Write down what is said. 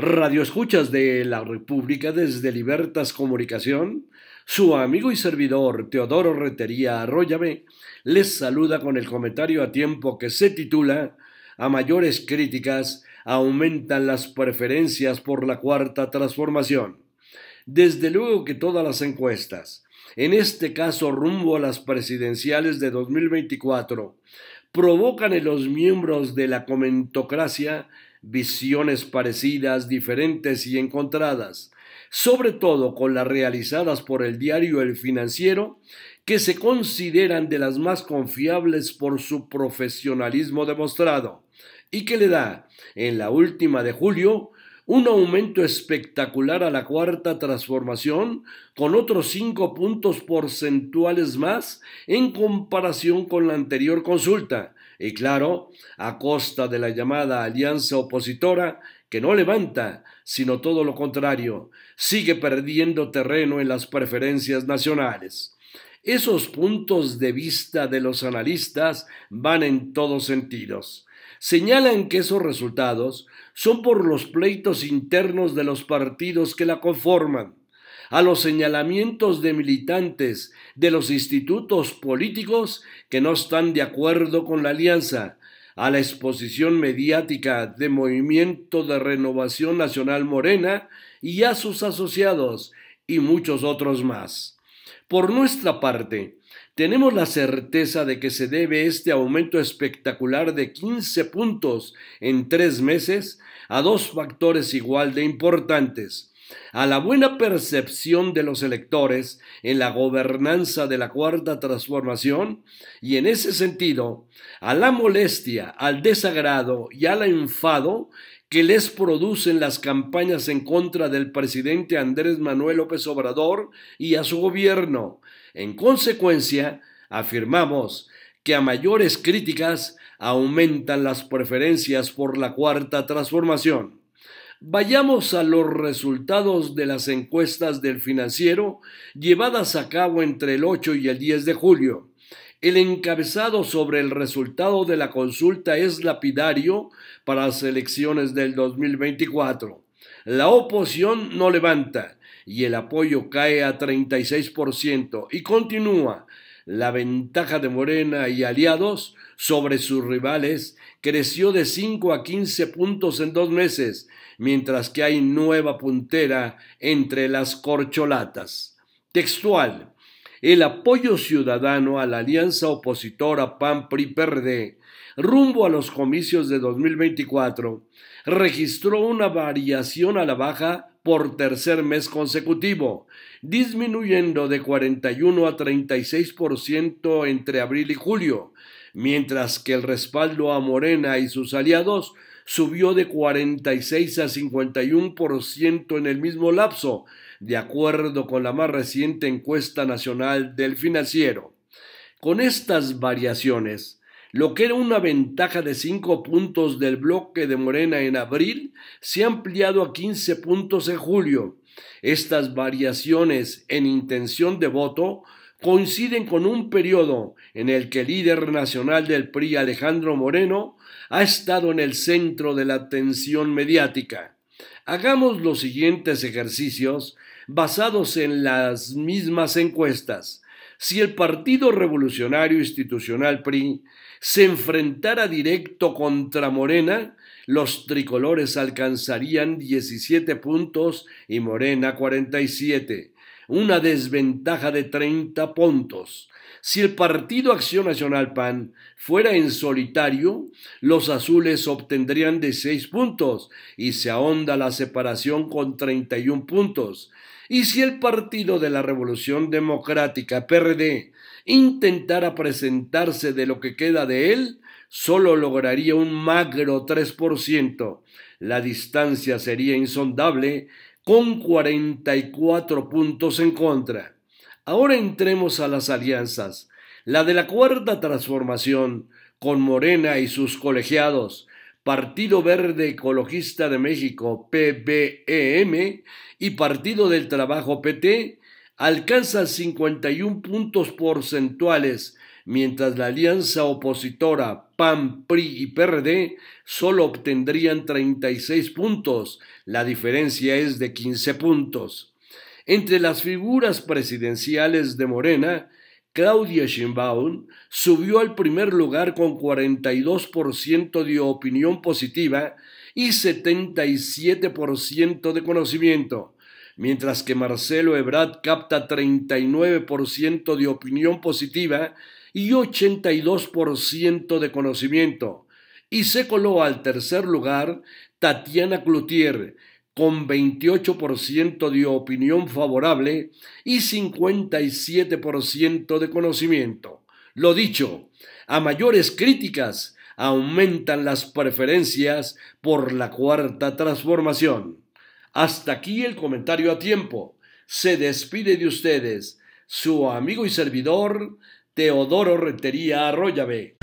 Radio Escuchas de la República desde Libertas Comunicación, su amigo y servidor Teodoro Retería Arroyave les saluda con el comentario a tiempo que se titula A mayores críticas aumentan las preferencias por la cuarta transformación. Desde luego que todas las encuestas, en este caso rumbo a las presidenciales de 2024, provocan en los miembros de la comentocracia visiones parecidas, diferentes y encontradas, sobre todo con las realizadas por el diario El Financiero, que se consideran de las más confiables por su profesionalismo demostrado, y que le da, en la última de julio, un aumento espectacular a la cuarta transformación, con otros cinco puntos porcentuales más en comparación con la anterior consulta, y claro, a costa de la llamada alianza opositora que no levanta, sino todo lo contrario, sigue perdiendo terreno en las preferencias nacionales. Esos puntos de vista de los analistas van en todos sentidos. Señalan que esos resultados son por los pleitos internos de los partidos que la conforman, a los señalamientos de militantes de los institutos políticos que no están de acuerdo con la alianza, a la exposición mediática de Movimiento de Renovación Nacional Morena y a sus asociados y muchos otros más. Por nuestra parte, tenemos la certeza de que se debe este aumento espectacular de 15 puntos en tres meses a dos factores igual de importantes a la buena percepción de los electores en la gobernanza de la cuarta transformación y en ese sentido a la molestia, al desagrado y al enfado que les producen las campañas en contra del presidente Andrés Manuel López Obrador y a su gobierno. En consecuencia, afirmamos que a mayores críticas aumentan las preferencias por la cuarta transformación. Vayamos a los resultados de las encuestas del financiero llevadas a cabo entre el 8 y el 10 de julio. El encabezado sobre el resultado de la consulta es lapidario para las elecciones del 2024. La oposición no levanta y el apoyo cae a 36% y continúa la ventaja de Morena y aliados sobre sus rivales creció de 5 a 15 puntos en dos meses, mientras que hay nueva puntera entre las corcholatas. Textual. El apoyo ciudadano a la alianza opositora pan pri rumbo a los comicios de 2024, registró una variación a la baja por tercer mes consecutivo, disminuyendo de 41 a 36% entre abril y julio, mientras que el respaldo a Morena y sus aliados subió de 46 a 51% en el mismo lapso, de acuerdo con la más reciente encuesta nacional del financiero. Con estas variaciones, lo que era una ventaja de 5 puntos del bloque de Morena en abril se ha ampliado a 15 puntos en julio. Estas variaciones en intención de voto coinciden con un periodo en el que el líder nacional del PRI, Alejandro Moreno, ha estado en el centro de la atención mediática. Hagamos los siguientes ejercicios basados en las mismas encuestas. Si el Partido Revolucionario Institucional PRI se enfrentara directo contra Morena, los tricolores alcanzarían 17 puntos y Morena 47, una desventaja de 30 puntos. Si el Partido Acción Nacional PAN fuera en solitario, los azules obtendrían de puntos y se ahonda la separación con 31 puntos. Y si el Partido de la Revolución Democrática, PRD, intentara presentarse de lo que queda de él, solo lograría un magro 3%. La distancia sería insondable con 44 puntos en contra. Ahora entremos a las alianzas. La de la Cuarta Transformación, con Morena y sus colegiados, Partido Verde Ecologista de México, PBEM, y Partido del Trabajo, PT, alcanzan 51 puntos porcentuales, mientras la alianza opositora PAN, PRI y PRD solo obtendrían 36 puntos, la diferencia es de 15 puntos. Entre las figuras presidenciales de Morena, Claudia Schimbaum subió al primer lugar con 42% de opinión positiva y 77% de conocimiento, mientras que Marcelo Ebrard capta 39% de opinión positiva y 82% de conocimiento, y se coló al tercer lugar Tatiana Cloutier con 28% de opinión favorable y 57% de conocimiento. Lo dicho, a mayores críticas aumentan las preferencias por la cuarta transformación. Hasta aquí el comentario a tiempo. Se despide de ustedes su amigo y servidor Teodoro Retería Arroyave.